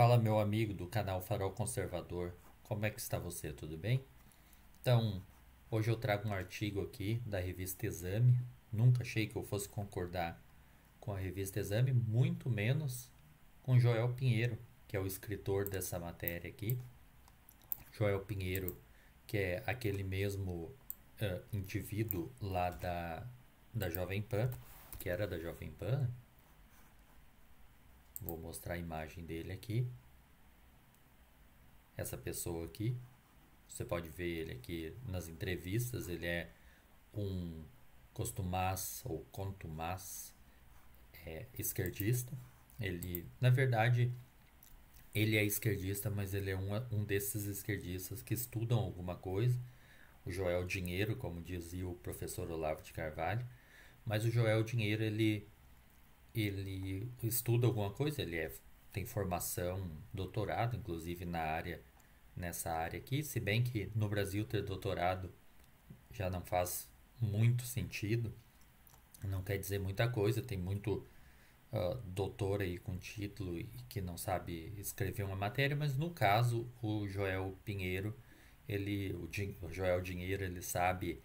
Fala meu amigo do canal Farol Conservador, como é que está você? Tudo bem? Então, hoje eu trago um artigo aqui da revista Exame. Nunca achei que eu fosse concordar com a revista Exame, muito menos com Joel Pinheiro, que é o escritor dessa matéria aqui. Joel Pinheiro, que é aquele mesmo uh, indivíduo lá da, da Jovem Pan, que era da Jovem Pan, né? Vou mostrar a imagem dele aqui. Essa pessoa aqui. Você pode ver ele aqui nas entrevistas. Ele é um costumaz ou contumaz é, esquerdista. Ele, na verdade, ele é esquerdista, mas ele é um, um desses esquerdistas que estudam alguma coisa. O Joel Dinheiro, como dizia o professor Olavo de Carvalho. Mas o Joel Dinheiro, ele ele estuda alguma coisa, ele é, tem formação, doutorado, inclusive na área, nessa área aqui, se bem que no Brasil ter doutorado já não faz muito sentido, não quer dizer muita coisa, tem muito uh, doutor aí com título e que não sabe escrever uma matéria, mas no caso o Joel Pinheiro, ele, o, Joel Dinheiro, ele sabe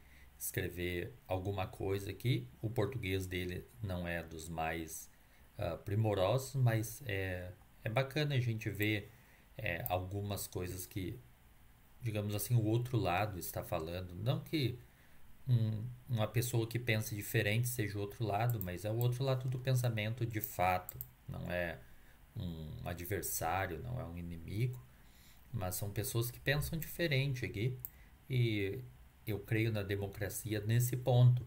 escrever alguma coisa aqui. O português dele não é dos mais uh, primorosos, mas é, é bacana a gente ver é, algumas coisas que, digamos assim, o outro lado está falando. Não que um, uma pessoa que pensa diferente seja o outro lado, mas é o outro lado do pensamento de fato. Não é um adversário, não é um inimigo, mas são pessoas que pensam diferente aqui. E eu creio na democracia nesse ponto,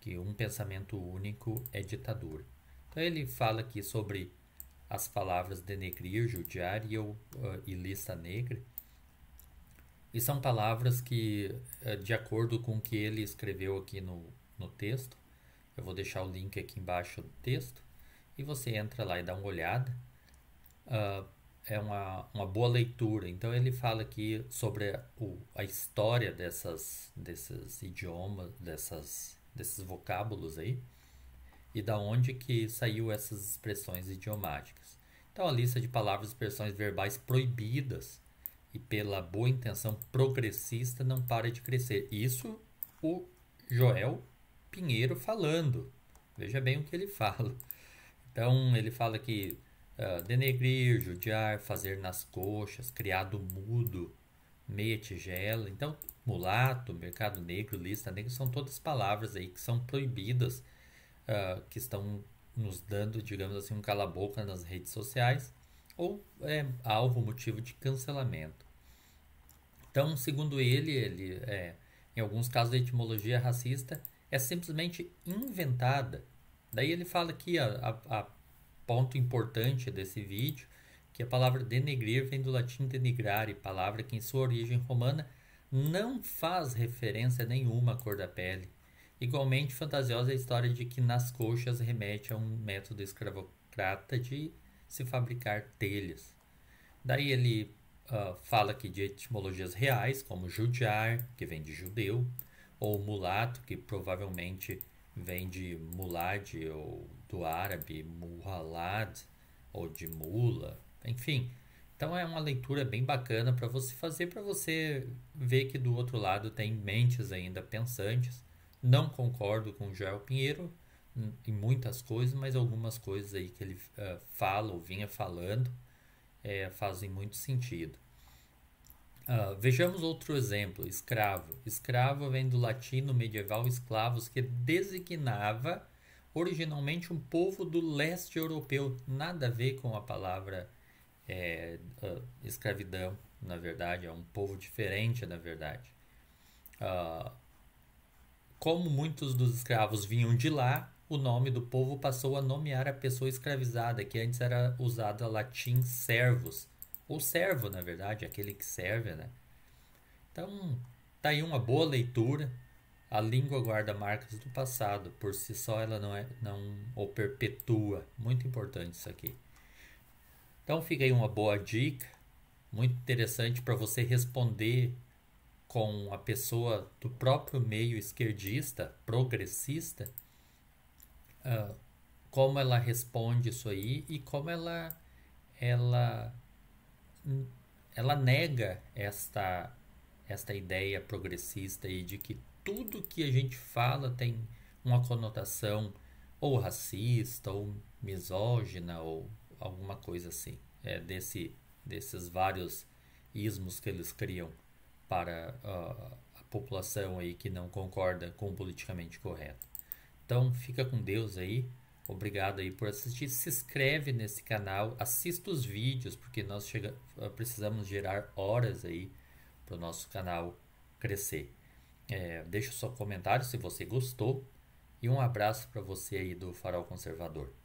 que um pensamento único é ditadura. Então ele fala aqui sobre as palavras denegrir, judiar e, eu, uh, e lista negra. E são palavras que, eh, de acordo com o que ele escreveu aqui no, no texto, eu vou deixar o link aqui embaixo do texto, e você entra lá e dá uma olhada. Uh, é uma, uma boa leitura. Então ele fala aqui sobre a, o, a história dessas, desses idiomas, dessas, desses vocábulos aí, e da onde que saiu essas expressões idiomáticas. Então a lista de palavras e expressões verbais proibidas e pela boa intenção progressista não para de crescer. Isso o Joel Pinheiro falando. Veja bem o que ele fala. Então ele fala que ah, denegrir, judiar, fazer nas coxas, criado mudo, meia tigela. Então, mulato, mercado negro, lista negra, são todas palavras aí que são proibidas, uh, que estão nos dando, digamos assim, um cala-boca nas redes sociais ou é alvo, motivo de cancelamento. Então, segundo ele, ele é, em alguns casos a etimologia racista é simplesmente inventada. Daí ele fala que a, a, a ponto importante desse vídeo, que a palavra denegrir vem do latim denigrare, palavra que em sua origem romana não faz referência nenhuma à cor da pele. Igualmente fantasiosa é a história de que nas coxas remete a um método escravocrata de se fabricar telhas. Daí ele uh, fala que de etimologias reais, como judiar, que vem de judeu, ou mulato, que provavelmente vem de mulad ou do árabe muhalad ou de mula, enfim. Então é uma leitura bem bacana para você fazer, para você ver que do outro lado tem mentes ainda pensantes. Não concordo com o Joel Pinheiro em muitas coisas, mas algumas coisas aí que ele uh, fala ou vinha falando é, fazem muito sentido. Uh, vejamos outro exemplo, escravo. Escravo vem do latino medieval escravos que designava originalmente um povo do leste europeu. Nada a ver com a palavra é, uh, escravidão, na verdade, é um povo diferente, na verdade. Uh, como muitos dos escravos vinham de lá, o nome do povo passou a nomear a pessoa escravizada, que antes era usada latim servos o servo, na verdade, aquele que serve, né? Então, tá aí uma boa leitura. A língua guarda marcas do passado, por si só ela não é não o perpetua. Muito importante isso aqui. Então fica aí uma boa dica, muito interessante para você responder com a pessoa do próprio meio esquerdista, progressista, uh, como ela responde isso aí e como ela ela ela nega esta esta ideia progressista e de que tudo que a gente fala tem uma conotação ou racista ou misógina ou alguma coisa assim é desse desses vários ismos que eles criam para uh, a população aí que não concorda com o politicamente correto então fica com Deus aí Obrigado aí por assistir. Se inscreve nesse canal, assista os vídeos, porque nós chega, ah, precisamos gerar horas aí para o nosso canal crescer. É, deixa o seu comentário se você gostou e um abraço para você aí do Farol Conservador.